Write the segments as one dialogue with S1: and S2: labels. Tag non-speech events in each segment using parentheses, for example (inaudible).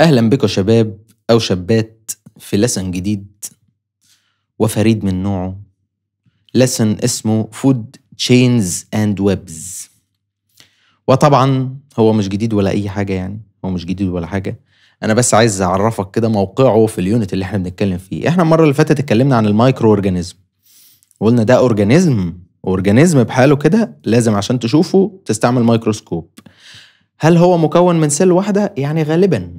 S1: أهلا بكم شباب أو شابات في لسن جديد وفريد من نوعه لسن اسمه فود تشينز اند ويبز وطبعا هو مش جديد ولا أي حاجة يعني هو مش جديد ولا حاجة أنا بس عايز أعرفك كده موقعه في اليونت اللي احنا بنتكلم فيه احنا المرة اللي فاتت اتكلمنا عن المايكرو أورجانيزم وقلنا ده أورجانيزم أورجانيزم بحاله كده لازم عشان تشوفه تستعمل مايكروسكوب هل هو مكون من سيل واحدة؟ يعني غالبا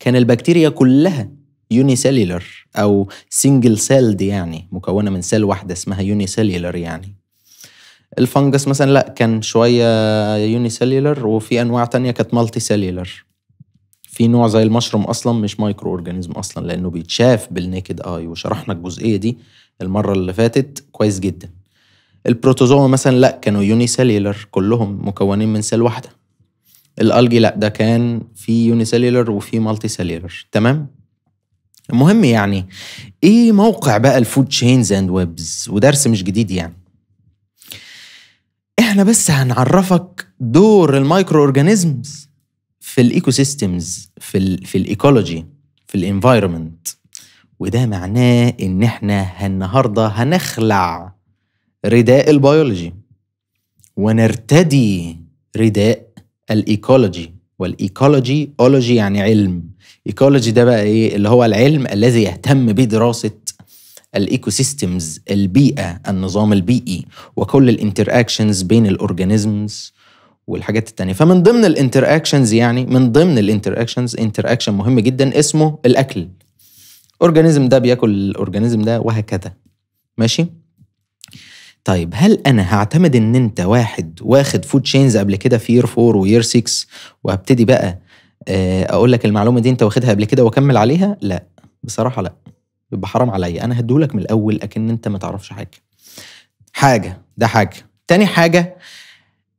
S1: كان البكتيريا كلها يونيسيلولر او سنجل سيلد يعني مكونه من سيل واحده اسمها يونيسيلولر يعني الفنجس مثلا لا كان شويه يونيسيلولر وفي انواع تانية كانت مالتي سيلولر في نوع زي المشروم اصلا مش مايكرو اورجانيزم اصلا لانه بيتشاف بالنيكد اي وشرحنا الجزئيه دي المره اللي فاتت كويس جدا البروتوزوما مثلا لا كانوا يونيسيلولر كلهم مكونين من سيل واحده الالجي لا ده كان في يونيسيلولر وفي مالتي سيلولر تمام المهم يعني ايه موقع بقى الفود تشينز اند ويبز ودرس مش جديد يعني احنا بس هنعرفك دور المايكرو اورجانيزمز في الايكو سيستمز في الـ في الايكولوجي في الانفايرمنت وده معناه ان احنا النهارده هنخلع رداء البيولوجي ونرتدي رداء الايكولوجي والايكولوجي اولوجي يعني علم ايكولوجي ده بقى ايه اللي هو العلم الذي يهتم بدراسه الايكو سيستمز البيئه النظام البيئي وكل الانتراكشنز بين الاورجانيزمز والحاجات التانية فمن ضمن الانتراكشنز يعني من ضمن الانتراكشنز انتراكشن مهم جدا اسمه الاكل اورجانيزم ده بياكل الاورجانيزم ده وهكذا ماشي طيب هل انا هعتمد ان انت واحد واخد فود تشينز قبل كده في يير 4 ويير 6 وهبتدي بقى آه، اقول لك المعلومه دي انت واخدها قبل كده واكمل عليها لا بصراحه لا يبقى حرام عليا انا هديهولك من الاول اكن انت ما تعرفش حاجه حاجه ده حاجه تاني حاجه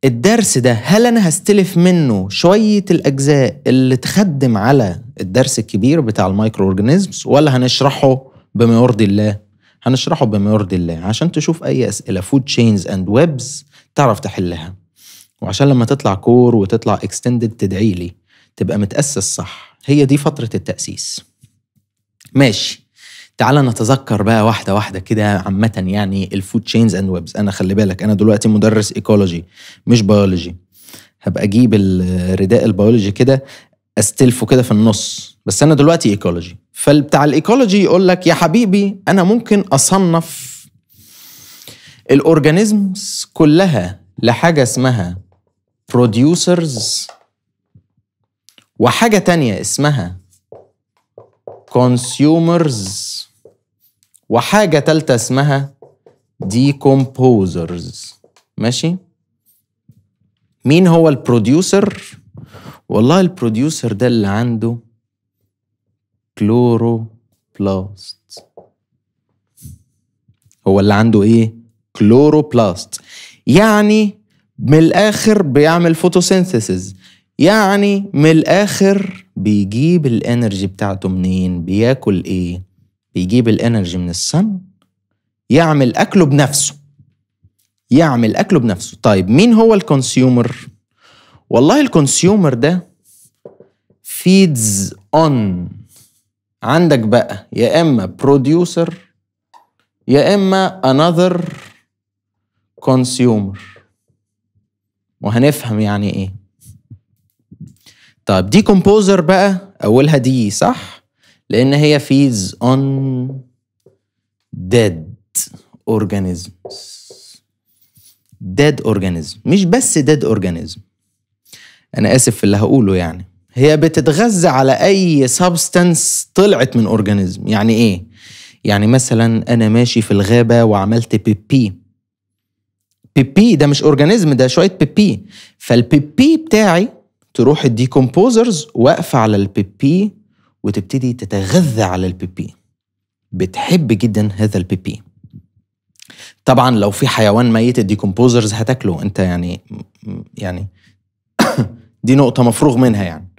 S1: الدرس ده هل انا هستلف منه شويه الاجزاء اللي تخدم على الدرس الكبير بتاع المايكرو اورجانيزمز ولا هنشرحه بما يرضي الله هنشرحه بما يرضي الله عشان تشوف أي أسئلة فود تشينز أند ويبز تعرف تحلها وعشان لما تطلع كور وتطلع اكستندد تدعي لي تبقى متأسس صح هي دي فترة التأسيس ماشي تعال نتذكر بقى واحدة واحدة كده عامة يعني الفود تشينز اند ويبز أنا خلي بالك أنا دلوقتي مدرس إيكولوجي مش بيولوجي هبقى أجيب الرداء البيولوجي كده أستلفه كده في النص بس انا دلوقتي ايكولوجي فبتاع الايكولوجي يقول لك يا حبيبي انا ممكن اصنف الاورجانيزمز كلها لحاجه اسمها بروديوسرز وحاجه تانية اسمها كونسيومرز وحاجه تالتة اسمها ديكومبوزرز ماشي مين هو البروديوسر والله البروديوسر ده اللي عنده كلوروبلاست هو اللي عنده ايه كلوروبلاست يعني من الاخر بيعمل فوتوسينثيسز يعني من الاخر بيجيب الانرجي بتاعته منين بياكل ايه بيجيب الانرجي من السن يعمل اكله بنفسه يعمل اكله بنفسه طيب مين هو الكونسيومر والله الكونسيومر ده feeds on عندك بقى يا اما بروديوسر يا اما another consumer وهنفهم يعني ايه طيب دي كومبوزر بقى اولها دي صح لان هي feeds on dead organisms ديد اورجانيزم مش بس dead اورجانيزم انا اسف في اللي هقوله يعني هي بتتغذى على اي سبستنس طلعت من اورجانيزم يعني ايه يعني مثلا انا ماشي في الغابه وعملت بيبي بيبي ده مش اورجانيزم ده شويه بيبي فالبيبي بتاعي تروح الديكومبوزرز واقفه على البيبي وتبتدي تتغذى على البيبي بتحب جدا هذا البيبي طبعا لو في حيوان ميت الديكومبوزرز هتاكله انت يعني يعني (coughs) دي نقطه مفروغ منها يعني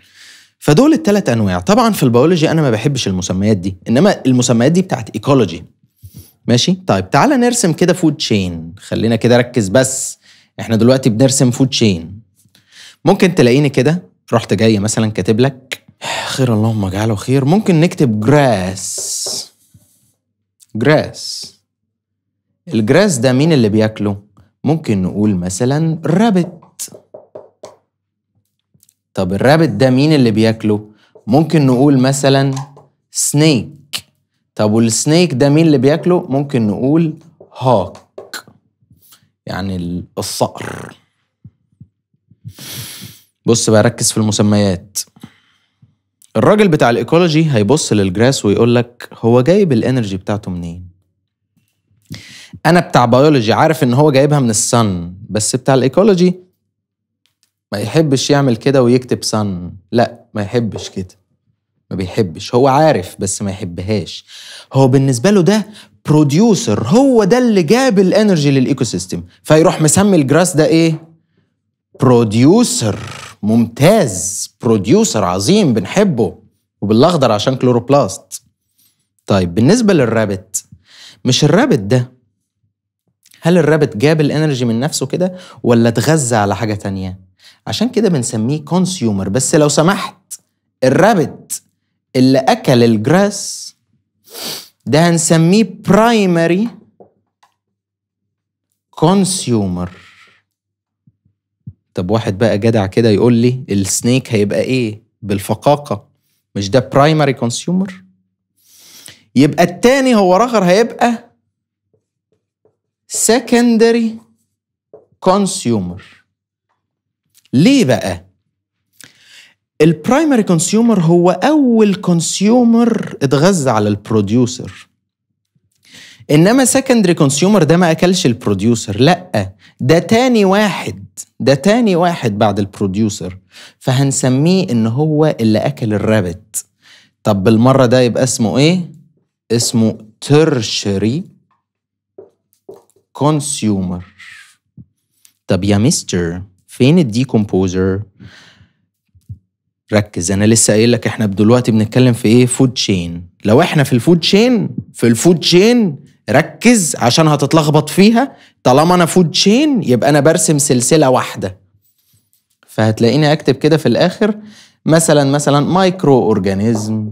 S1: فدول الثلاث انواع طبعا في البيولوجي انا ما بحبش المسميات دي انما المسميات دي بتاعت ايكولوجي ماشي طيب تعالى نرسم كده فود تشين خلينا كده ركز بس احنا دلوقتي بنرسم فود تشين ممكن تلاقيني كده رحت جاي مثلا كاتب لك خير اللهم اجعله خير ممكن نكتب جراس جراس الجراس ده مين اللي بياكله ممكن نقول مثلا رابت طب الرابت ده مين اللي بياكله؟ ممكن نقول مثلا سنيك طب والسنيك ده مين اللي بياكله؟ ممكن نقول هاك يعني الصقر بص بقى ركز في المسميات الراجل بتاع الايكولوجي هيبص للجراس ويقول لك هو جايب الانرجي بتاعته منين انا بتاع بيولوجي عارف ان هو جايبها من السن بس بتاع الايكولوجي ما يحبش يعمل كده ويكتب صن لا ما يحبش كده ما بيحبش هو عارف بس ما يحبهاش هو بالنسبه له ده بروديوسر هو ده اللي جاب الانرجي للايكو سيستم فيروح مسمي الجراس ده ايه بروديوسر ممتاز بروديوسر عظيم بنحبه وبالاخضر عشان كلوروبلاست طيب بالنسبه للرابت مش الرابت ده هل الرابت جاب الانرجي من نفسه كده ولا اتغذى على حاجه تانية عشان كده بنسميه كونسيومر بس لو سمحت الرابت اللي اكل الجراس ده هنسميه برايمري كونسيومر طب واحد بقى جدع كده يقول لي السنيك هيبقى ايه بالفقاقه مش ده برايمري كونسيومر يبقى التاني هو رغر هيبقى سكندري كونسيومر ليه بقى؟ البرايمري كونسيومر هو اول كونسيومر اتغذى على البروديوسر انما سكندري كونسيومر ده ما اكلش البروديوسر لا ده تاني واحد ده تاني واحد بعد البروديوسر فهنسميه ان هو اللي اكل الرابت طب بالمره ده يبقى اسمه ايه اسمه تيرشري كونسيومر طب يا مستر فين الديكومبوزر ركز انا لسه قايل لك احنا دلوقتي بنتكلم في ايه فود تشين لو احنا في الفود تشين في الفود تشين ركز عشان هتتلخبط فيها طالما انا فود تشين يبقى انا برسم سلسله واحده فهتلاقيني اكتب كده في الاخر مثلا مثلا مايكرو اورجانيزم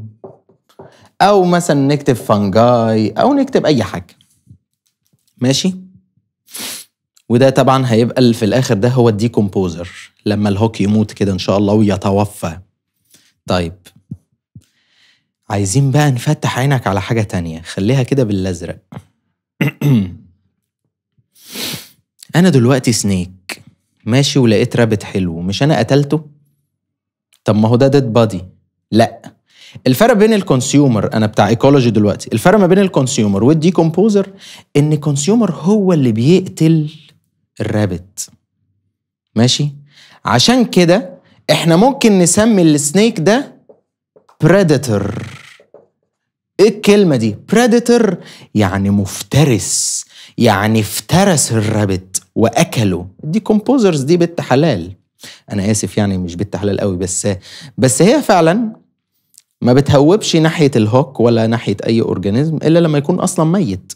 S1: او مثلا نكتب فانجاي او نكتب اي حاجه ماشي وده طبعا هيبقى في الاخر ده هو الديكومبوزر لما الهوك يموت كده ان شاء الله ويتوفى طيب عايزين بقى نفتح عينك على حاجه تانية خليها كده بالازرق (clears throat) انا دلوقتي سنيك ماشي ولقيت رابت حلو مش انا قتلته طب ما هو ده ديد بادي لا الفرق بين الكونسيومر انا بتاع ايكولوجي دلوقتي الفرق ما بين الكونسيومر والديكومبوزر ان كونسيومر هو اللي بيقتل الرابت ماشي عشان كده احنا ممكن نسمي السنيك ده بريديتور ايه الكلمه دي بريديتور يعني مفترس يعني افترس الرابت واكله دي كومبوزرز دي بنت حلال انا اسف يعني مش بنت حلال قوي بس بس هي فعلا ما بتهوبش ناحيه الهوك ولا ناحيه اي اورجانيزم الا لما يكون اصلا ميت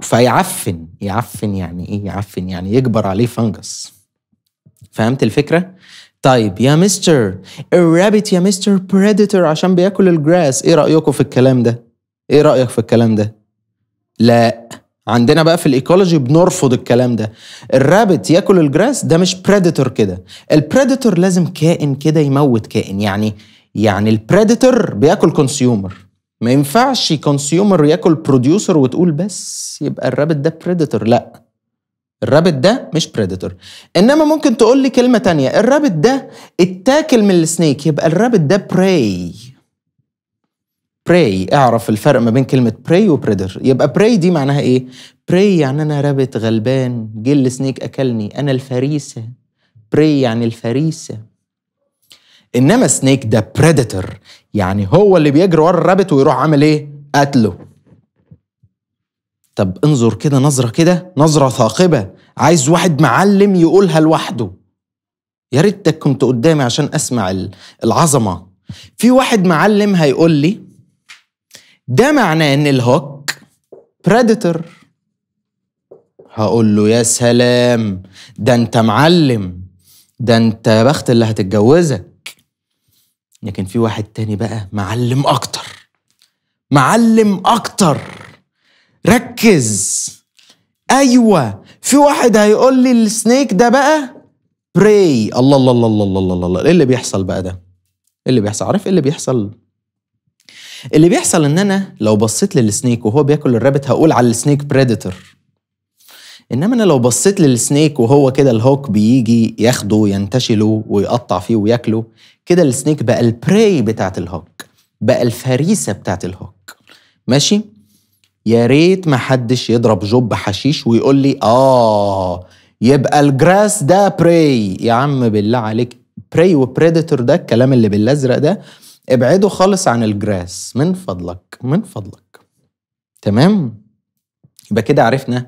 S1: فيعفن يعفن يعني ايه يعفن يعني يكبر عليه فنجس فهمت الفكره طيب يا مستر الرابت يا مستر بريديتور عشان بياكل الجراس ايه رايكم في الكلام ده ايه رايك في الكلام ده لا عندنا بقى في الايكولوجي بنرفض الكلام ده الرابت ياكل الجراس ده مش بريديتور كده البريديتور لازم كائن كده يموت كائن يعني يعني البريديتور بياكل كونسيومر ما ينفعش كونسيومر ياكل بروديوسر وتقول بس يبقى الرابط ده بريدتور لا الرابط ده مش بريدتور انما ممكن تقول لي كلمه تانية الرابط ده اتاكل من السنيك يبقى الرابط ده براي براي اعرف الفرق ما بين كلمه براي وبريدر يبقى براي دي معناها ايه براي يعني انا رابط غلبان جه السنيك اكلني انا الفريسه براي يعني الفريسه انما سنيك ده بريدتور يعني هو اللي بيجري ورا الرابط ويروح عامل ايه قتله طب انظر كده نظره كده نظره ثاقبه عايز واحد معلم يقولها لوحده يا ريتك كنت قدامي عشان اسمع العظمه في واحد معلم هيقول لي ده معناه ان الهوك بريدتور هقول له يا سلام ده انت معلم ده انت يا بخت اللي هتتجوزك لكن في واحد تاني بقى معلم اكتر معلم اكتر ركز ايوه في واحد هيقول لي السنيك ده بقى براي الله الله الله الله الله الله الله ايه اللي بيحصل بقى ده ايه اللي بيحصل عارف ايه اللي بيحصل اللي بيحصل ان انا لو بصيت للسنيك وهو بياكل الرابت هقول على السنيك بريديتور انما انا لو بصيت للسنيك وهو كده الهوك بيجي ياخده ينتشله ويقطع فيه وياكله كده السنيك بقى البراي بتاعت الهوك بقى الفريسه بتاعت الهوك ماشي يا ريت ما حدش يضرب جوب حشيش ويقول لي اه يبقى الجراس ده براي يا عم بالله عليك براي وبريدتور ده الكلام اللي بالازرق ده ابعده خالص عن الجراس من فضلك من فضلك تمام يبقى كده عرفنا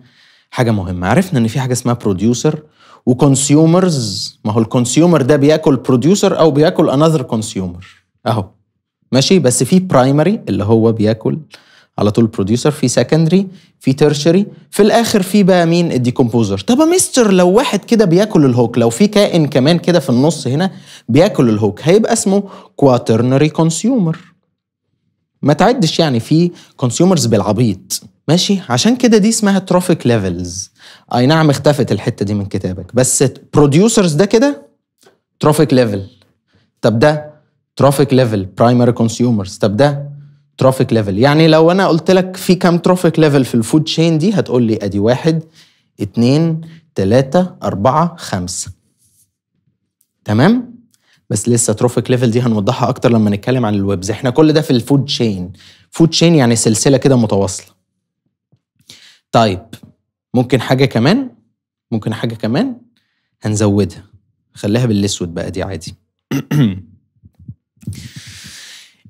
S1: حاجه مهمه عرفنا ان في حاجه اسمها بروديوسر وكونسيومرز ما هو الكونسيومر ده بياكل بروديوسر او بياكل انذر كونسيومر اهو ماشي بس في برايمري اللي هو بياكل على طول بروديوسر في سكندري في تيرشري في الاخر في بقى مين الديكومبوزر طب مستر لو واحد كده بياكل الهوك لو في كائن كمان كده في النص هنا بياكل الهوك هيبقى اسمه كواترنري كونسيومر ما تعدش يعني في كونسيومرز بالعبيط ماشي عشان كده دي اسمها ترافيك ليفلز اي نعم اختفت الحته دي من كتابك بس بروديوسرز ده كده ترافيك ليفل طب ده ترافيك ليفل برايمري كونسيومرز طب ده ترافيك ليفل يعني لو انا قلت لك في كام ترافيك ليفل في الفود تشين دي هتقول لي ادي واحد اتنين تلاتة أربعة خمسة تمام؟ بس لسه تروفيك ليفل دي هنوضحها أكتر لما نتكلم عن الويبز احنا كل ده في الفود تشين فود تشين يعني سلسلة كده متواصلة طيب ممكن حاجه كمان ممكن حاجه كمان هنزودها خليها بالاسود بقى دي عادي (clears throat)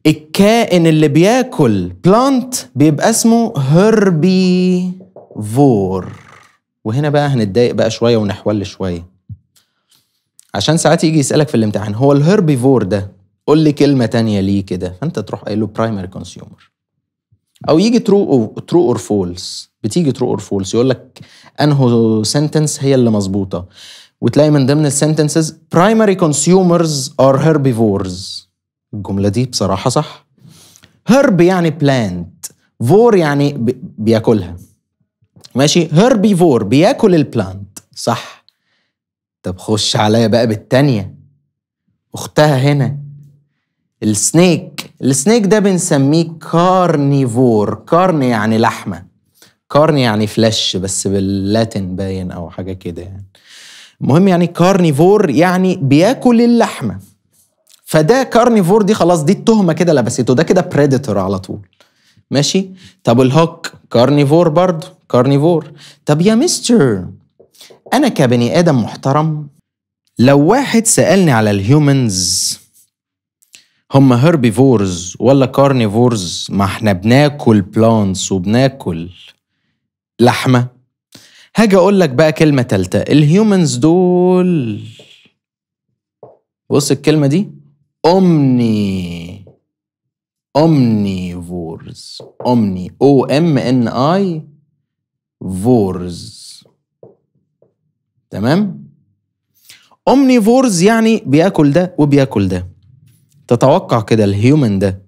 S1: الكائن اللي بياكل بلانت بيبقى اسمه هربي فور وهنا بقى هنتضايق بقى شويه ونحول شويه عشان ساعات يجي يسالك في الامتحان هو الهربي فور ده قول لي كلمه تانية ليه كده فانت تروح قايل له برايمري كونسيومر او يجي ترو ترو اور فولس بتيجي ترو اور فولس يقول لك انهو سنتنس هي اللي مظبوطه وتلاقي من ضمن السنتنسز برايمري كونسيومرز ار هيربيفورز الجملة دي بصراحة صح هرب يعني بلانت فور يعني بياكلها ماشي هيربيفور بياكل البلانت صح طب خش عليا بقى بالثانيه أختها هنا السنيك السنيك ده بنسميه كارنيفور كارن يعني لحمة كارن يعني فلاش بس باللاتن باين او حاجه كده يعني المهم يعني كارنيفور يعني بياكل اللحمه فده كارنيفور دي خلاص دي التهمه كده لبسته ده كده بريدتور على طول ماشي طب الهوك كارنيفور برضه كارنيفور طب يا مستر انا كبني ادم محترم لو واحد سالني على الهيومنز هم هربيفورز ولا كارنيفورز ما احنا بناكل بلانتس وبناكل لحمه هاجي اقول لك بقى كلمه ثالثه الهيومنز دول بص الكلمه دي اومني أمني فورز اومني او ام ان اي فورز تمام أمني فورز يعني بياكل ده وبياكل ده تتوقع كده الهيومن ده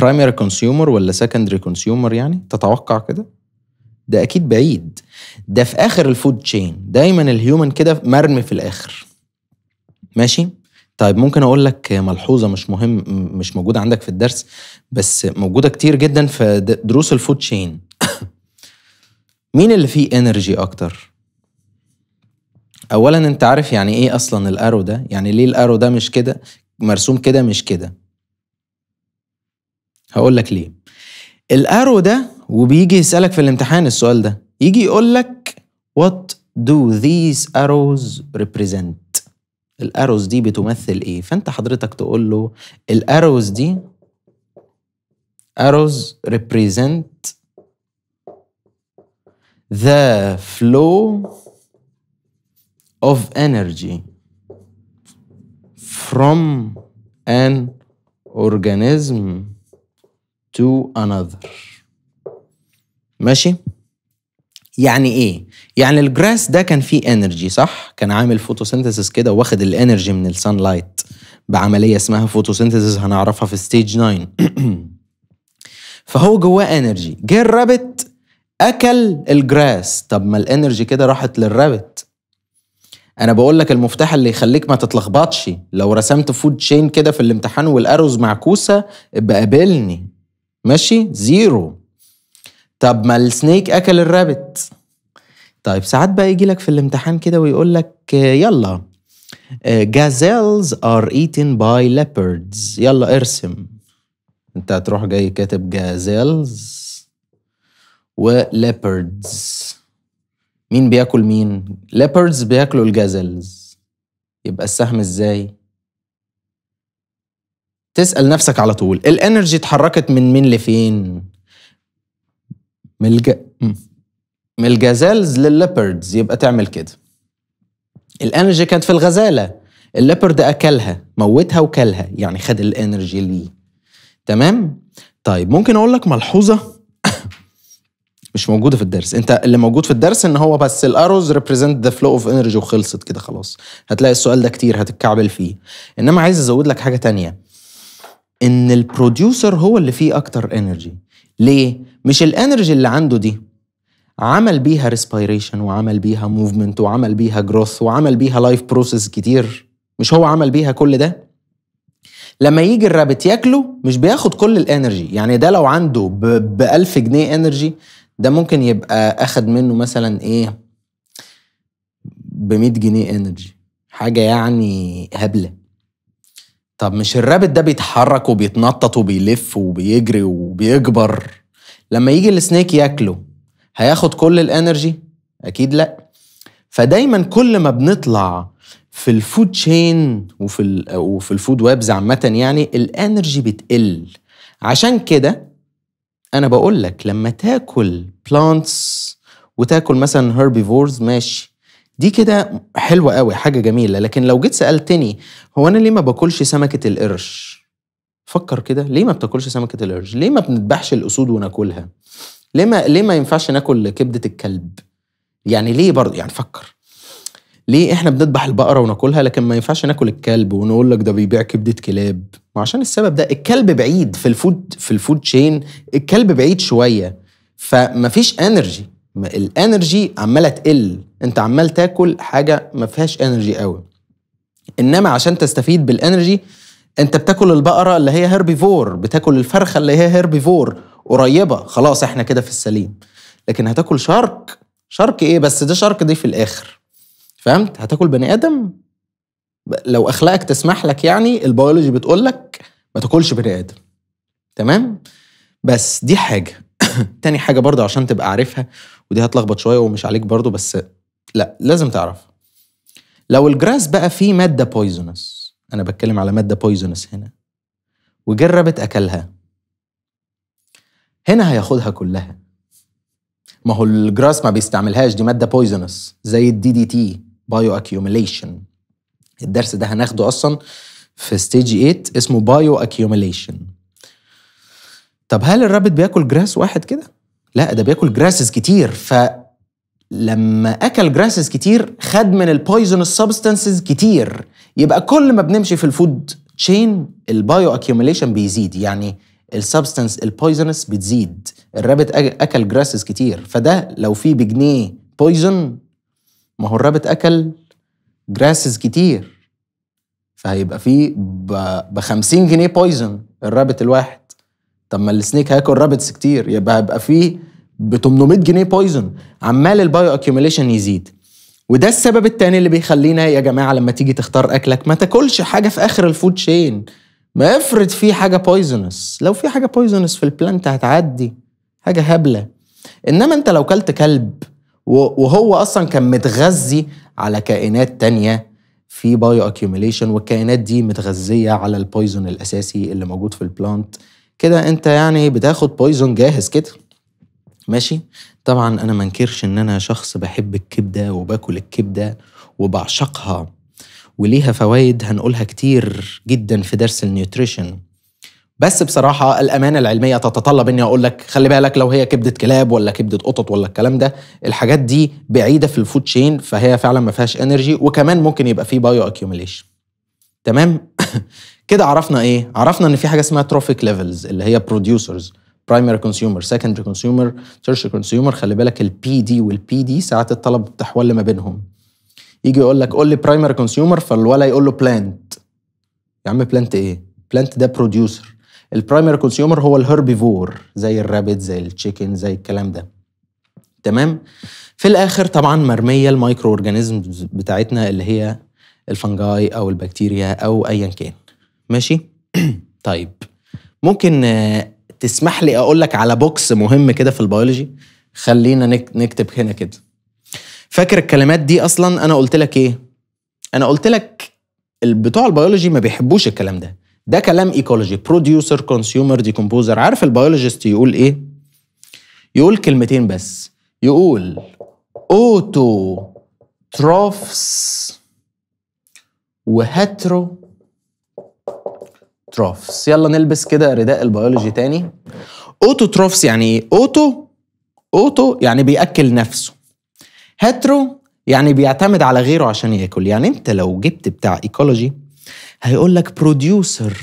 S1: برايمري كونسيومر ولا سكندري كونسيومر يعني تتوقع كده ده اكيد بعيد ده في اخر الفود تشين دايما الهيومن كده مرمي في الاخر ماشي طيب ممكن اقول لك ملحوظه مش مهم مش موجوده عندك في الدرس بس موجوده كتير جدا في دروس الفود تشين (coughs) مين اللي فيه انرجي اكتر اولا انت عارف يعني ايه اصلا الارو ده يعني ليه الارو ده مش كده مرسوم كده مش كده هقول لك ليه الارو ده وبيجي يسالك في الامتحان السؤال ده يجي يقول لك what do these arrows represent الاروز دي بتمثل ايه فانت حضرتك تقول له الاروز دي arrows represent the flow of energy from an organism to another ماشي يعني ايه يعني الجراس ده كان فيه انرجي صح كان عامل فوتوسينثيسيس كده واخد الانرجي من السان لايت بعمليه اسمها فوتوسينثيسيس هنعرفها في ستيج 9 (clears throat) فهو جواه انرجي جه الرابت اكل الجراس طب ما الانرجي كده راحت للرابت انا بقول لك المفتاح اللي يخليك ما تتلخبطش لو رسمت فود تشين كده في الامتحان والاروز معكوسه ابقى قابلني ماشي زيرو طب ما السنيك اكل الرابت طيب ساعات بقى يجي لك في الامتحان كده ويقول لك يلا آه، gazelles are eaten by leopards يلا ارسم انت هتروح جاي كاتب gazelles leopards مين بياكل مين leopards بياكلوا الجازلز يبقى السهم ازاي تسال نفسك على طول الانرجي اتحركت من مين لفين من الج... من الجازلز للليبردز يبقى تعمل كده الانرجي كانت في الغزاله الليبرد اكلها موتها وكلها يعني خد الانرجي ليه تمام طيب ممكن اقول لك ملحوظه (coughs) مش موجوده في الدرس انت اللي موجود في الدرس ان هو بس الاروز ريبريزنت ذا فلو اوف انرجي وخلصت كده خلاص هتلاقي السؤال ده كتير هتتكعبل فيه انما عايز ازود لك حاجه تانية ان البروديوسر هو اللي فيه اكتر انرجي ليه مش الانرجي اللي عنده دي عمل بيها ريسبيريشن وعمل بيها موفمنت وعمل بيها جروث وعمل بيها لايف بروسيس كتير مش هو عمل بيها كل ده لما يجي الرابت ياكله مش بياخد كل الانرجي يعني ده لو عنده ب 1000 جنيه انرجي ده ممكن يبقى اخد منه مثلا ايه ب 100 جنيه انرجي حاجه يعني هبله طب مش الرابط ده بيتحرك وبيتنطط وبيلف وبيجري وبيكبر لما يجي السنيك ياكله هياخد كل الانرجي اكيد لا فدايما كل ما بنطلع في الفود تشين وفي وفي الفود ويبز عامه يعني الانرجي بتقل عشان كده انا بقول لك لما تاكل بلانتس وتاكل مثلا هيربيفورز ماشي دي كده حلوه قوي حاجه جميله لكن لو جيت سالتني هو انا ليه ما باكلش سمكه القرش فكر كده ليه ما بتاكلش سمكه القرش ليه ما بنذبحش الاسود وناكلها ليه ما ليه ما ينفعش ناكل كبده الكلب يعني ليه برضه يعني فكر ليه احنا بنذبح البقره وناكلها لكن ما ينفعش ناكل الكلب ونقول لك ده بيبيع كبده كلاب ما عشان السبب ده الكلب بعيد في الفود في الفود تشين الكلب بعيد شويه فمفيش انرجي الانرجي عماله تقل انت عمال تاكل حاجه ما فيهاش انرجي قوي انما عشان تستفيد بالانرجي انت بتاكل البقره اللي هي هيربيفور بتاكل الفرخه اللي هي هيربيفور قريبه خلاص احنا كده في السليم لكن هتاكل شارك شارك ايه بس ده شارك دي في الاخر فهمت هتاكل بني ادم لو اخلاقك تسمح لك يعني البيولوجي بتقول لك ما تاكلش بني ادم تمام بس دي حاجه (coughs) تاني حاجه برضه عشان تبقى عارفها ودي هتلخبط شويه ومش عليك برضو بس لا لازم تعرف لو الجراس بقى فيه ماده بويزونس انا بتكلم على ماده بويزونس هنا وجربت اكلها هنا هياخدها كلها ما هو الجراس ما بيستعملهاش دي ماده بويزونس زي الدي دي تي بايو اكيوميليشن الدرس ده هناخده اصلا في ستيج 8 اسمه بايو اكيوميليشن طب هل الرابط بياكل جراس واحد كده لا ده بياكل جراسز كتير ف لما اكل جراسز كتير خد من البويزن سبستانسز كتير يبقى كل ما بنمشي في الفود تشين البايو اكيوميليشن بيزيد يعني السبستانس البويزنس بتزيد الرابت اكل جراسز كتير فده لو في بجنيه بويزن ما هو الرابت اكل جراسز كتير فهيبقى فيه ب 50 جنيه بويزن الرابت الواحد طب ما السنيك هياكل رابتس كتير يبقى هيبقى فيه ب 800 جنيه بويزن عمال البايو اكيوميليشن يزيد وده السبب التاني اللي بيخلينا يا جماعه لما تيجي تختار اكلك ما تاكلش حاجه في اخر الفود شين ما افرض في حاجه بويزنس لو في حاجه بويزنس في البلانت هتعدي حاجه هبله انما انت لو كلت كلب وهو اصلا كان متغذي على كائنات تانية في بايو اكيوميليشن والكائنات دي متغذيه على البويزن الاساسي اللي موجود في البلانت كده انت يعني بتاخد بويزون جاهز كده ماشي طبعا انا ما انكرش ان انا شخص بحب الكبده وباكل الكبده وبعشقها وليها فوائد هنقولها كتير جدا في درس النيوتريشن بس بصراحة الأمانة العلمية تتطلب إني أقول لك خلي بالك لو هي كبدة كلاب ولا كبدة قطط ولا الكلام ده الحاجات دي بعيدة في الفود تشين فهي فعلا ما فيهاش انرجي وكمان ممكن يبقى فيه بايو اكيوميليشن تمام (laughs) كده عرفنا ايه عرفنا ان في حاجه اسمها تروفيك ليفلز اللي هي بروديوسرز برايمري كونسيومر سكندري كونسيومر تيرشري كونسيومر خلي بالك البي دي والبي دي ساعات الطلب بتحول ما بينهم يجي يقول لك قول لي برايمري كونسيومر فالولا يقول له بلانت يا عم بلانت ايه بلانت ده بروديوسر البرايمري كونسيومر هو الهربيفور زي الرابت زي التشيكن زي الكلام ده تمام في الاخر طبعا مرميه المايكرو اورجانيزمز بتاعتنا اللي هي الفنجاي او البكتيريا او ايا كان ماشي (clears throat) طيب ممكن آه، تسمح لي اقول لك على بوكس مهم كده في البيولوجي خلينا نكتب هنا كده فاكر الكلمات دي اصلا انا قلت لك ايه انا قلت لك بتوع البيولوجي ما بيحبوش الكلام ده ده كلام ايكولوجي بروديوسر كونسيومر ديكومبوزر عارف البيولوجيست يقول ايه يقول كلمتين بس يقول اوتو تروفس وهترو اوتوتروفس يلا نلبس كده رداء البيولوجي تاني اوتوتروفس يعني ايه اوتو اوتو يعني بياكل نفسه هترو يعني بيعتمد على غيره عشان ياكل يعني انت لو جبت بتاع ايكولوجي هيقول لك بروديوسر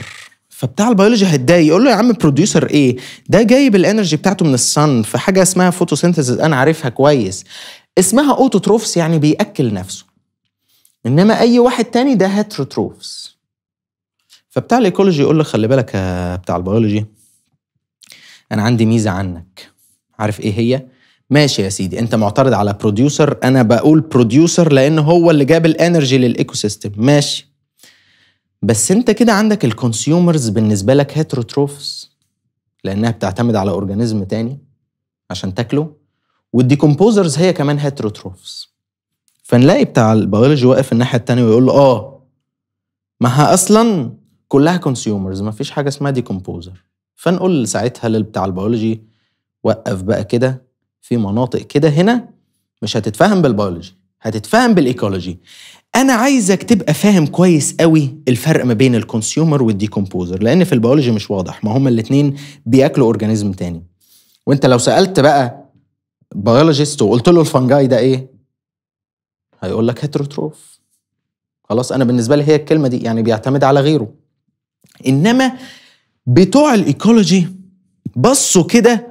S1: فبتاع البيولوجي هيتضايق يقول له يا عم بروديوسر ايه ده جايب الانرجي بتاعته من الصن في حاجه اسمها فوتوسينثيسيس انا عارفها كويس اسمها اوتوتروفس يعني بياكل نفسه انما اي واحد تاني ده هتروتروفس فبتاع الايكولوجي يقول لك خلي بالك يا بتاع البيولوجي انا عندي ميزه عنك عارف ايه هي ماشي يا سيدي انت معترض على بروديوسر انا بقول بروديوسر لان هو اللي جاب الانرجي للايكو سيستم ماشي بس انت كده عندك الكونسيومرز بالنسبه لك هيتروتروفز لانها بتعتمد على اورجانيزم تاني عشان تاكله والديكومبوزرز هي كمان هيتروتروفز فنلاقي بتاع البيولوجي واقف الناحيه التانيه ويقول له اه ما اصلا كلها كونسيومرز ما فيش حاجه اسمها ديكومبوزر فنقول ساعتها للبتاع البيولوجي وقف بقى كده في مناطق كده هنا مش هتتفهم بالبيولوجي هتتفهم بالايكولوجي انا عايزك تبقى فاهم كويس قوي الفرق ما بين الكونسيومر والديكومبوزر لان في البيولوجي مش واضح ما هما الاثنين بياكلوا اورجانيزم تاني وانت لو سالت بقى بيولوجيست وقلت له الفنجاي ده ايه هيقول لك هيتروتروف خلاص انا بالنسبه لي هي الكلمه دي يعني بيعتمد على غيره انما بتوع الايكولوجي بصوا كده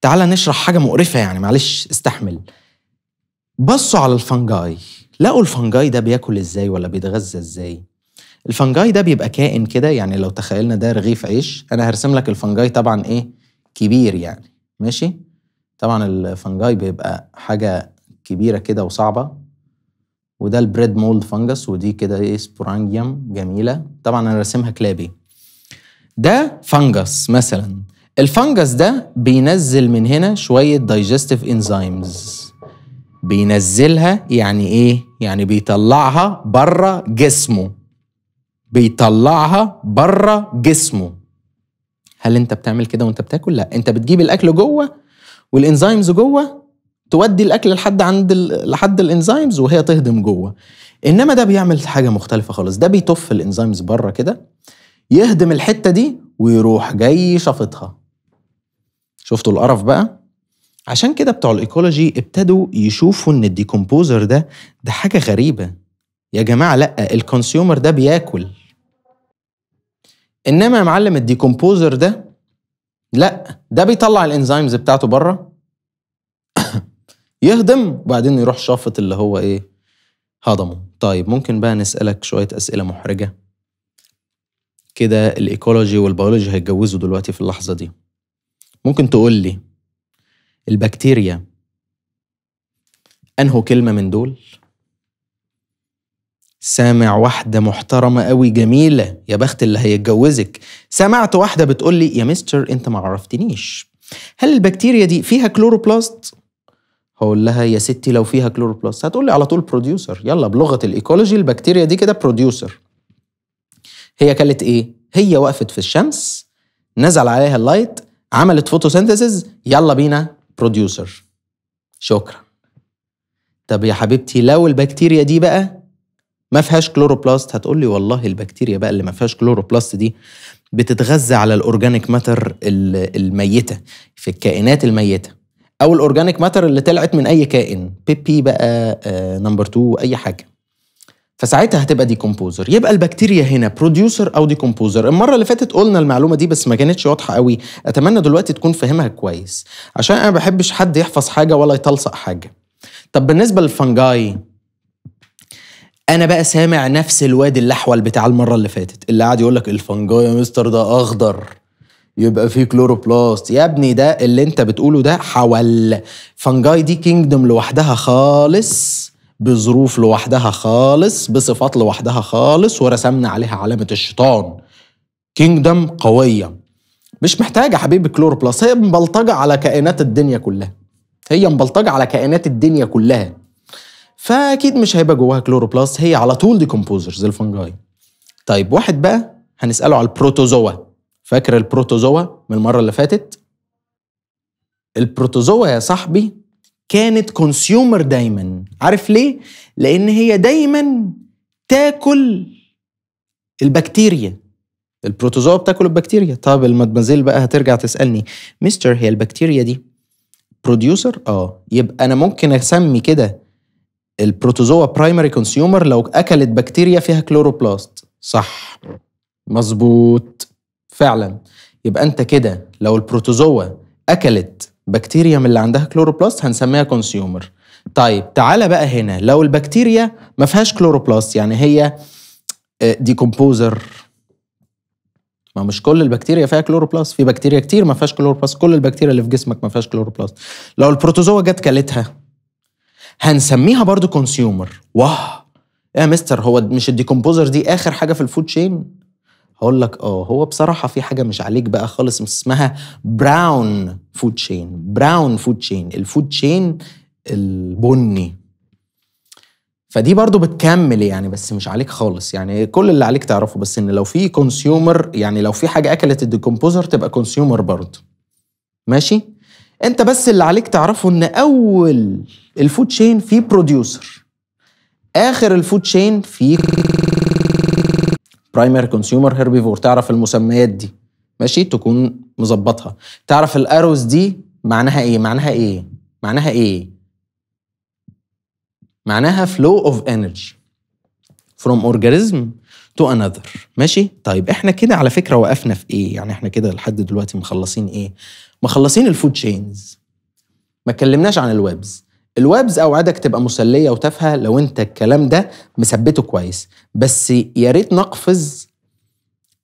S1: تعالى نشرح حاجه مقرفه يعني معلش استحمل بصوا على الفنجاي لقوا الفنجاي ده بياكل ازاي ولا بيتغذى ازاي الفنجاي ده بيبقى كائن كده يعني لو تخيلنا ده رغيف عيش انا هرسم لك الفنجاي طبعا ايه كبير يعني ماشي طبعا الفنجاي بيبقى حاجه كبيره كده وصعبه وده البريد مولد فانجس ودي كده ايه سبورانجيوم جميله طبعا انا راسمها كلابي ده فانجس مثلا الفانجس ده بينزل من هنا شويه دايجستيف انزيمز بينزلها يعني ايه يعني بيطلعها بره جسمه بيطلعها بره جسمه هل انت بتعمل كده وانت بتاكل لا انت بتجيب الاكل جوه والانزيمز جوه تودي الاكل لحد عند لحد الانزيمز وهي تهضم جوه انما ده بيعمل حاجه مختلفه خالص ده بيطف الانزيمز بره كده يهدم الحته دي ويروح جاي شافطها شفتوا القرف بقى عشان كده بتوع الايكولوجي ابتدوا يشوفوا ان الديكومبوزر ده ده حاجه غريبه يا جماعه لا الكونسيومر ده بياكل انما يا معلم الديكومبوزر ده لا ده بيطلع الانزيمز بتاعته بره يهدم وبعدين يروح شافط اللي هو ايه هضمه طيب ممكن بقى نسألك شوية أسئلة محرجة كده الإيكولوجي والبيولوجي هيتجوزوا دلوقتي في اللحظة دي ممكن تقول لي البكتيريا أنهو كلمة من دول؟ سامع واحدة محترمة قوي جميلة يا بخت اللي هيتجوزك سمعت واحدة بتقول لي يا مستر أنت ما عرفتنيش هل البكتيريا دي فيها كلوروبلاست؟ هقول لها يا ستي لو فيها كلوروبلاست هتقول لي على طول بروديوسر يلا بلغه الايكولوجي البكتيريا دي كده بروديوسر هي كلت ايه هي وقفت في الشمس نزل عليها اللايت عملت فوتوسينثيسز يلا بينا بروديوسر شكرا طب يا حبيبتي لو البكتيريا دي بقى ما فيهاش كلوروبلاست هتقول لي والله البكتيريا بقى اللي ما فيهاش كلوروبلاست دي بتتغذى على الاورجانيك ماتر الميته في الكائنات الميته او الاورجانيك ماتر اللي طلعت من اي كائن بيبي بقى نمبر آه، 2 اي حاجه فساعتها هتبقى ديكومبوزر يبقى البكتيريا هنا بروديوسر او ديكومبوزر المره اللي فاتت قلنا المعلومه دي بس ما كانتش واضحه قوي اتمنى دلوقتي تكون فاهمها كويس عشان انا ما بحبش حد يحفظ حاجه ولا يتلصق حاجه طب بالنسبه للفنجاي انا بقى سامع نفس الواد اللحول بتاع المره اللي فاتت اللي قعد يقول لك الفنجاي يا مستر ده اخضر يبقى في كلوروبلاست يا ابني ده اللي انت بتقوله ده حول فنجاي دي كينجدوم لوحدها خالص بظروف لوحدها خالص بصفات لوحدها خالص ورسمنا عليها علامة الشيطان كينجدم قوية مش محتاجة حبيبي كلوروبلاست هي مبلطجة على كائنات الدنيا كلها هي مبلطجة على كائنات الدنيا كلها فأكيد مش هيبقى جواها كلوروبلاست هي على طول كومبوزرز الفنجاي طيب واحد بقى هنسأله على البروتوزوا فاكر البروتوزوا من المره اللي فاتت البروتوزوا يا صاحبي كانت كونسيومر دايما عارف ليه لان هي دايما تاكل البكتيريا البروتوزوا بتاكل البكتيريا طب المدمزيل بقى هترجع تسالني مستر هي البكتيريا دي بروديوسر اه يبقى انا ممكن اسمي كده البروتوزوا برايمري كونسيومر لو اكلت بكتيريا فيها كلوروبلاست صح مظبوط فعلا يبقى انت كده لو البروتوزوا اكلت بكتيريا من اللي عندها كلوروبلاست هنسميها كونسيومر طيب تعالى بقى هنا لو البكتيريا ما فيهاش كلوروبلاست يعني هي ديكومبوزر آه، ما مش كل البكتيريا فيها كلوروبلاست في بكتيريا كتير ما فيهاش كلوروبلاست كل البكتيريا اللي في جسمك ما فيهاش كلوروبلاست لو البروتوزوا جت كلتها هنسميها برضو كونسيومر واه يا مستر هو مش الديكومبوزر دي اخر حاجه في الفود تشين هقول لك اه هو بصراحه في حاجه مش عليك بقى خالص اسمها براون فود تشين براون فود تشين الفود تشين البني فدي برضو بتكمل يعني بس مش عليك خالص يعني كل اللي عليك تعرفه بس ان لو في كونسيومر يعني لو في حاجه اكلت الديكومبوزر تبقى كونسيومر برضو ماشي انت بس اللي عليك تعرفه ان اول الفود تشين فيه بروديوسر اخر الفود تشين فيه برايمري كونسيومر هيربيفور تعرف المسميات دي ماشي تكون مظبطها تعرف الاروز دي معناها ايه معناها ايه معناها ايه معناها فلو اوف انرجي from organism to another ماشي طيب احنا كده على فكره وقفنا في ايه يعني احنا كده لحد دلوقتي مخلصين ايه مخلصين الفود تشينز ما اتكلمناش عن الويبز الويبز اوعدك تبقى مسليه وتافهه لو انت الكلام ده مثبته كويس بس يا ريت نقفز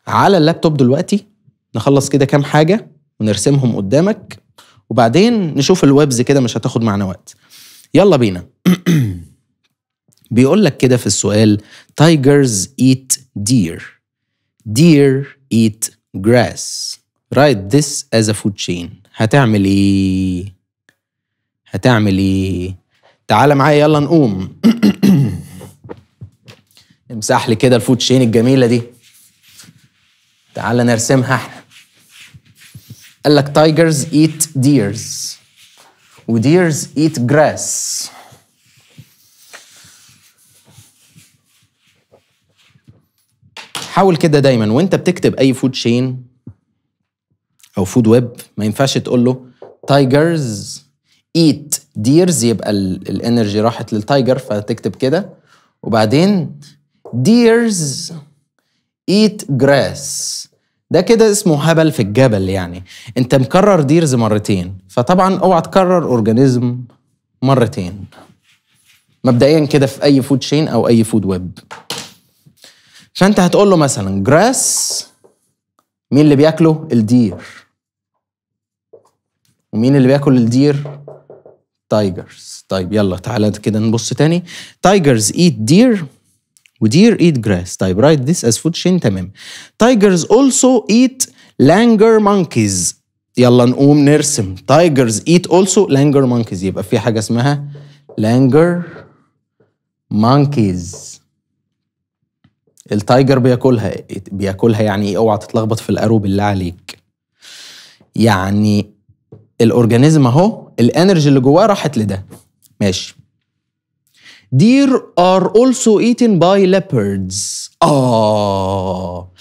S1: على اللابتوب دلوقتي نخلص كده كام حاجه ونرسمهم قدامك وبعدين نشوف الويبز كده مش هتاخد معنا وقت يلا بينا (clears throat) بيقول لك كده في السؤال tigers eat deer deer eat grass write this as a food chain هتعمل ايه هتعمل ايه تعالى معايا يلا نقوم (clears throat) امسح لي كده الفود شين الجميله دي تعالى نرسمها احنا قال لك تايجرز ايت ديرز وديرز ايت جراس حاول كده دايما وانت بتكتب اي فود شين او فود ويب ما ينفعش تقول له تايجرز ايت ديرز يبقى الانرجي راحت للتايجر فتكتب كده وبعدين ديرز ايت جراس ده كده اسمه هبل في الجبل يعني انت مكرر ديرز مرتين فطبعا اوعى تكرر اورجانيزم مرتين مبدئيا كده في اي فود شين او اي فود ويب فانت هتقول له مثلا جراس مين اللي بياكله الدير ومين اللي بياكل الدير تايجرز طيب يلا تعالى كده نبص تاني تايجرز ايت دير ودير ايت جراس طيب رايت ذس از فود شين تمام تايجرز اولسو ايت لانجر مونكيز يلا نقوم نرسم تايجرز ايت اولسو لانجر مونكيز يبقى في حاجه اسمها لانجر مونكيز التايجر بياكلها بياكلها يعني ايه اوعى تتلخبط في الارو بالله عليك يعني الاورجانيزم اهو الانرجي اللي جواه راحت لده ماشي Deer are also eaten by leopards. آه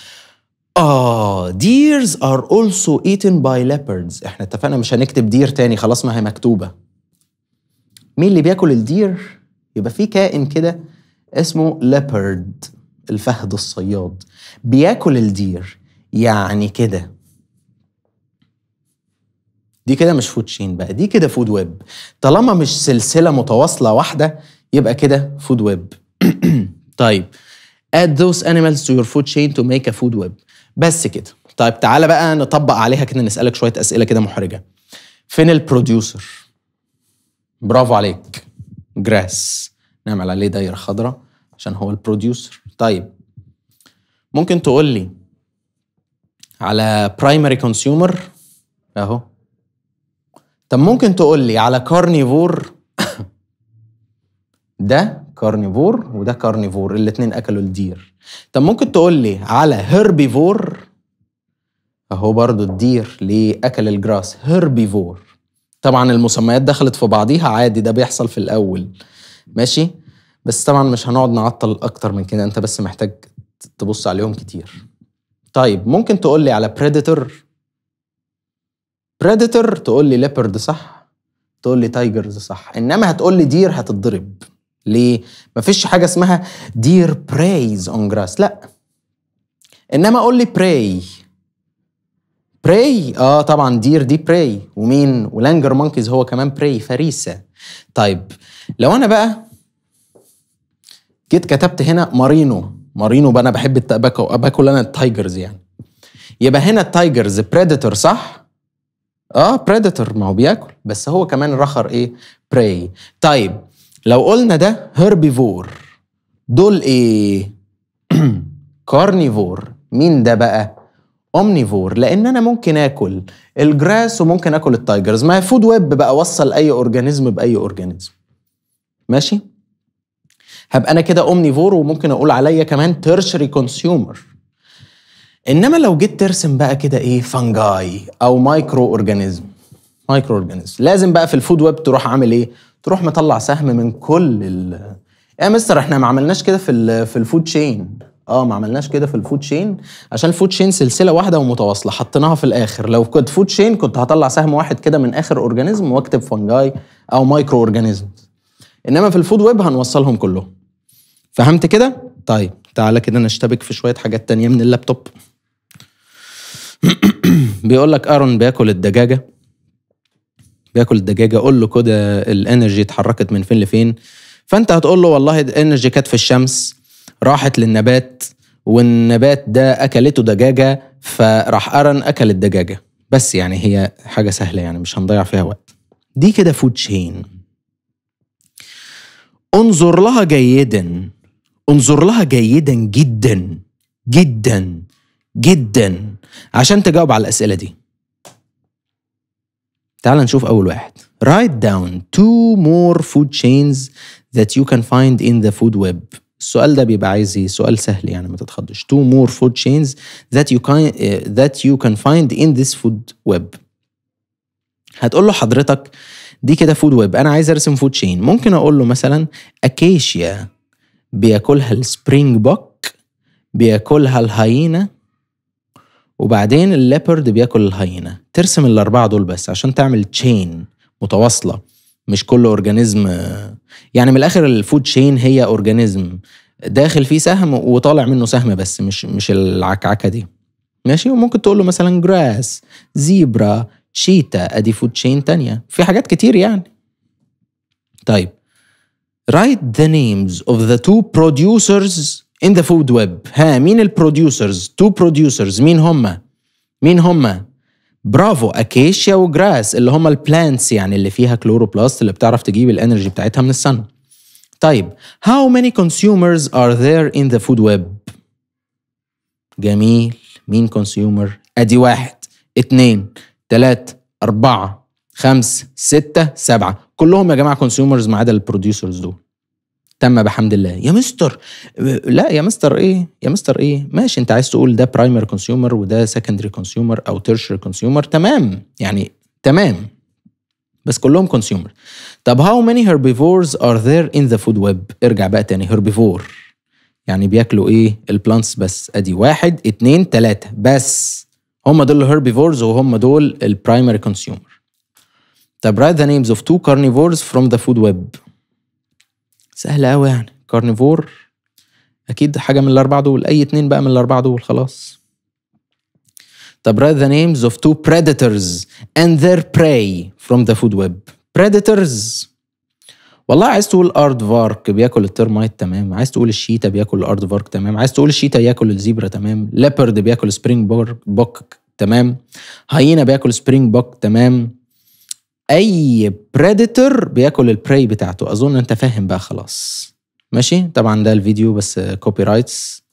S1: آه deers are also eaten by leopards. احنا اتفقنا مش هنكتب دير تاني خلاص ما هي مكتوبة. مين اللي بياكل الدير؟ يبقى في كائن كده اسمه leopard الفهد الصياد بياكل الدير يعني كده دي كده مش فود شين بقى دي كده فود ويب طالما مش سلسله متواصله واحده يبقى كده فود ويب (clears throat) طيب add those animals to your food chain to make a food web بس كده طيب تعالى بقى نطبق عليها كده نسألك شوية أسئلة كده محرجة فين البروديوسر برافو عليك جراس نعمل عليه دايرة خضراء عشان هو البروديوسر طيب ممكن تقول لي على برايمري كونسيومر اهو طب ممكن تقول لي على كارنيفور (coughs) ده كارنيفور وده كارنيفور الاثنين اكلوا الدير طب ممكن تقول لي على هيربيفور اهو برضو الدير ليه اكل الجراس هيربيفور طبعا المسميات دخلت في بعضيها عادي ده بيحصل في الاول ماشي بس طبعا مش هنقعد نعطل اكتر من كده انت بس محتاج تبص عليهم كتير طيب ممكن تقول لي على بريديتور بريدتور تقول لي ليبرد صح تقول لي تايجرز صح انما هتقول لي دير هتتضرب ليه مفيش حاجه اسمها دير برايز اون جراس لا انما قول لي براي براي اه طبعا دير دي براي ومين ولانجر مونكيز هو كمان براي فريسه طيب لو انا بقى جيت كتبت هنا مارينو مارينو بقى انا بحب باكل انا التايجرز يعني يبقى هنا التايجرز بريدتور صح اه بريدتور ما هو بياكل بس هو كمان رخر ايه براي طيب لو قلنا ده هربيفور دول ايه كارنيفور (clears throat) مين ده بقى اومنيفور لان انا ممكن اكل الجراس وممكن اكل التايجرز ما فود ويب بقى وصل اي اورجانيزم باي اورجانيزم ماشي هبقى انا كده اومنيفور وممكن اقول عليا كمان تيرشري كونسيومر انما لو جيت ترسم بقى كده ايه فانجاي او مايكرو اورجانيزم مايكرو اورجانيزم لازم بقى في الفود ويب تروح عامل ايه تروح مطلع سهم من كل ال... يا مستر احنا ما عملناش كده في في الفود تشين اه ما عملناش كده في الفود تشين عشان الفود تشين سلسله واحده ومتواصله حطيناها في الاخر لو كنت فود تشين كنت هطلع سهم واحد كده من اخر اورجانيزم واكتب فانجاي او مايكرو اورجانيزم انما في الفود ويب هنوصلهم كلهم فهمت كده طيب تعالى كده نشتبك في شويه حاجات تانية من اللابتوب (clears throat) بيقول لك ارون بياكل الدجاجه بياكل الدجاجه قول له كده الانرجي اتحركت من فين لفين فانت هتقول له والله الانرجي كانت في الشمس راحت للنبات والنبات ده اكلته دجاجه فراح ارن اكل الدجاجه بس يعني هي حاجه سهله يعني مش هنضيع فيها وقت دي كده فود تشين انظر لها جيدا انظر لها جيدا جدا جدا جدا عشان تجاوب على الأسئلة دي تعال نشوف أول واحد write down two more food chains that you can find in the food web السؤال ده بيبقى عايز ايه سؤال سهل يعني ما تتخضش two more food chains that you can uh, that you can find in this food web هتقول له حضرتك دي كده فود ويب انا عايز ارسم فود تشين ممكن اقول له مثلا اكيشيا بياكلها السبرينج بوك بياكلها الهايينا وبعدين الليبرد بياكل الهاينا ترسم الاربعه دول بس عشان تعمل تشين متواصله مش كل اورجانيزم يعني من الاخر الفود تشين هي اورجانيزم داخل فيه سهم وطالع منه سهم بس مش مش العكعكه دي ماشي وممكن تقول له مثلا جراس زيبرا شيتا ادي فود تشين تانية في حاجات كتير يعني طيب write the names of the two producers ان ذا فود ويب ها مين البروديوسرز تو بروديوسرز مين هم مين هم برافو اكيشيا وجراس اللي هم البلانتس يعني اللي فيها كلوروبلاست اللي بتعرف تجيب الانرجي بتاعتها من السن طيب how many consumers are there in the food web جميل مين كونسيومر ادي واحد اتنين تلاتة أربعة خمسة ستة سبعة كلهم يا جماعة كونسيومرز ما عدا البروديوسرز دول تم بحمد الله يا مستر لا يا مستر ايه يا مستر ايه ماشي انت عايز تقول ده برايمري كونسيومر وده سكندري كونسيومر او تيرشري كونسيومر تمام يعني تمام بس كلهم كونسيومر طب هاو ماني هيربيفورز ار ذير ان ذا فود ويب ارجع بقى تاني هيربيفور يعني بياكلوا ايه البلانتس بس ادي واحد اتنين تلاتة بس هم دول الهيربيفورز وهم دول البرايمري كونسيومر طب write the names of two carnivores from the food web سهله قوي يعني كارنيفور اكيد حاجه من الاربعه دول اي اتنين بقى من الاربعه دول خلاص طب write the names of two predators and their prey from the food web predators والله عايز تقول ارض فارك بياكل الترمايت تمام عايز تقول الشيتا بياكل الارض فارك تمام عايز تقول الشيتا ياكل الزيبرا تمام ليبرد بياكل سبرينج بوك تمام هايينا بياكل سبرينج بوك تمام اي بريدتور بياكل البري بتاعته اظن انت فاهم بقى خلاص ماشي طبعا ده الفيديو بس كوبي رايتس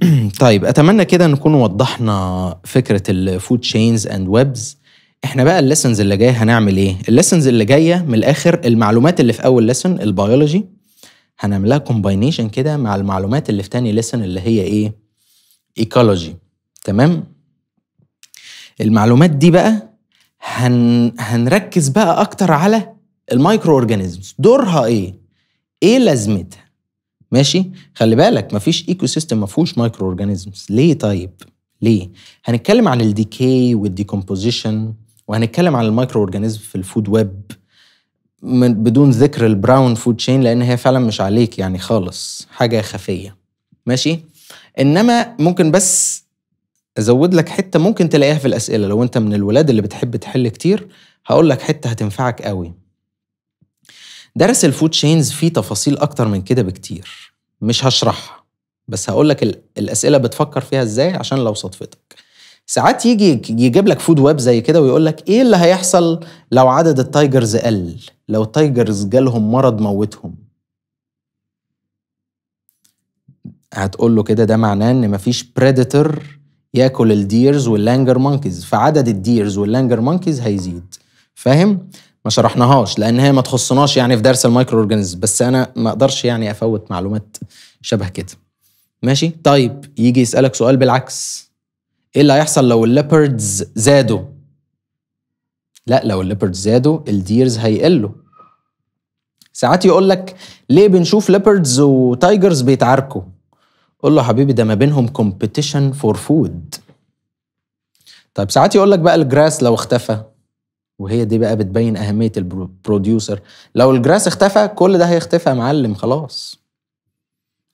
S1: (clears throat) طيب اتمنى كده نكون وضحنا فكره الفود تشينز اند ويبز احنا بقى الليسنز اللي جايه هنعمل ايه الليسنز اللي جايه من الاخر المعلومات اللي في اول ليسن البيولوجي هنعملها كومباينيشن كده مع المعلومات اللي في تاني ليسن اللي هي ايه ايكولوجي تمام المعلومات دي بقى هن هنركز بقى اكتر على المايكرو اورجانيزمز دورها ايه ايه لازمتها ماشي خلي بالك مفيش ايكو سيستم ما فيهوش مايكرو اورجانيزمز ليه طيب ليه هنتكلم عن الديكي والديكومبوزيشن وهنتكلم عن المايكرو اورجانيزم في الفود ويب من بدون ذكر البراون فود تشين لان هي فعلا مش عليك يعني خالص حاجه خفيه ماشي انما ممكن بس ازود لك حته ممكن تلاقيها في الاسئله لو انت من الولاد اللي بتحب تحل كتير هقول لك حته هتنفعك قوي درس الفود تشينز فيه تفاصيل اكتر من كده بكتير مش هشرحها بس هقول لك الاسئله بتفكر فيها ازاي عشان لو صدفتك ساعات يجي يجيب لك فود ويب زي كده ويقول لك ايه اللي هيحصل لو عدد التايجرز قل لو التايجرز جالهم مرض موتهم هتقول له كده ده معناه ان مفيش بريديتور ياكل الديرز واللانجر مونكيز فعدد الديرز واللانجر مونكيز هيزيد فاهم ما شرحناهاش لان هي ما تخصناش يعني في درس المايكرو اورجانيزم بس انا ما اقدرش يعني افوت معلومات شبه كده ماشي طيب يجي يسالك سؤال بالعكس ايه اللي هيحصل لو الليبردز زادوا لا لو الليبردز زادوا الديرز هيقلوا ساعات يقول لك ليه بنشوف ليبردز وتايجرز بيتعاركوا قول له حبيبي ده ما بينهم كومبيتيشن فور فود طيب ساعات يقول لك بقى الجراس لو اختفى وهي دي بقى بتبين اهميه البروديوسر لو الجراس اختفى كل ده هيختفى يا معلم خلاص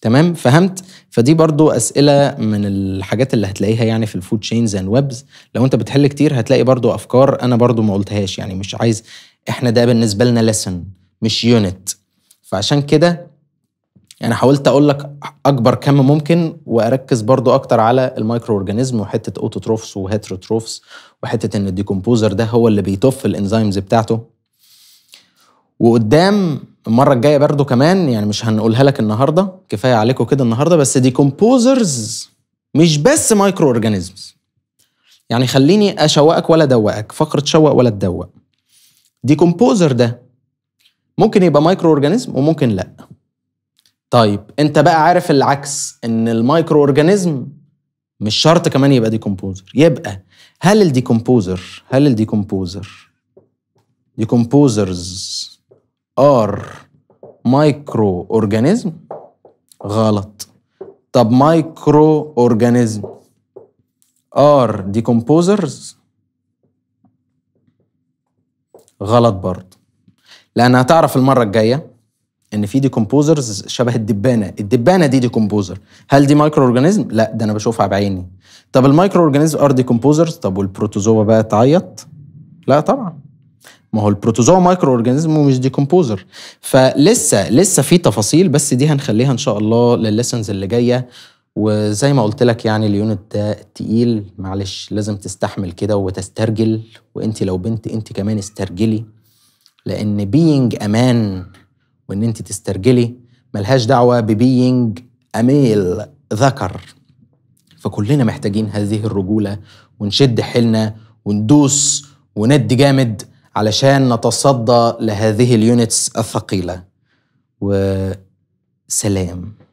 S1: تمام فهمت فدي برضو اسئله من الحاجات اللي هتلاقيها يعني في الفود تشينز اند ويبز لو انت بتحل كتير هتلاقي برضو افكار انا برضو ما قلتهاش يعني مش عايز احنا ده بالنسبه لنا لسن مش يونت فعشان كده يعني حاولت اقول لك اكبر كم ممكن واركز برضو اكتر على المايكرو اورجانيزم وحته اوتوتروفس وهيتروتروفس وحته ان الديكومبوزر ده هو اللي بيطف الانزيمز بتاعته وقدام المره الجايه برضو كمان يعني مش هنقولها لك النهارده كفايه عليكم كده النهارده بس ديكومبوزرز مش بس مايكرو اورجانيزمز يعني خليني اشوقك ولا ادوقك فقره تشوق ولا تدوق ديكومبوزر ده ممكن يبقى مايكرو اورجانيزم وممكن لا طيب انت بقى عارف العكس ان المايكرو اورجانيزم مش شرط كمان يبقى ديكومبوزر يبقى هل الديكومبوزر هل الديكومبوزر ديكومبوزرز ار مايكرو اورجانيزم غلط طب مايكرو اورجانيزم ار ديكومبوزرز غلط برضه لان هتعرف المره الجايه ان في ديكومبوزرز شبه الدبانه الدبانه دي ديكومبوزر هل دي مايكرو اورجانيزم لا ده انا بشوفها بعيني طب المايكرو اورجانيزم ار ديكومبوزرز طب والبروتوزوا بقى تعيط لا طبعا ما هو البروتوزوا مايكرو اورجانيزم ومش ديكومبوزر فلسه لسه في تفاصيل بس دي هنخليها ان شاء الله للليسنز اللي جايه وزي ما قلت لك يعني اليونت ده تقيل معلش لازم تستحمل كده وتسترجل وانت لو بنت انت كمان استرجلي لان بينج امان وان انت تسترجلي ملهاش دعوه ببينج اميل ذكر فكلنا محتاجين هذه الرجوله ونشد حيلنا وندوس وندي جامد علشان نتصدى لهذه اليونتس الثقيله وسلام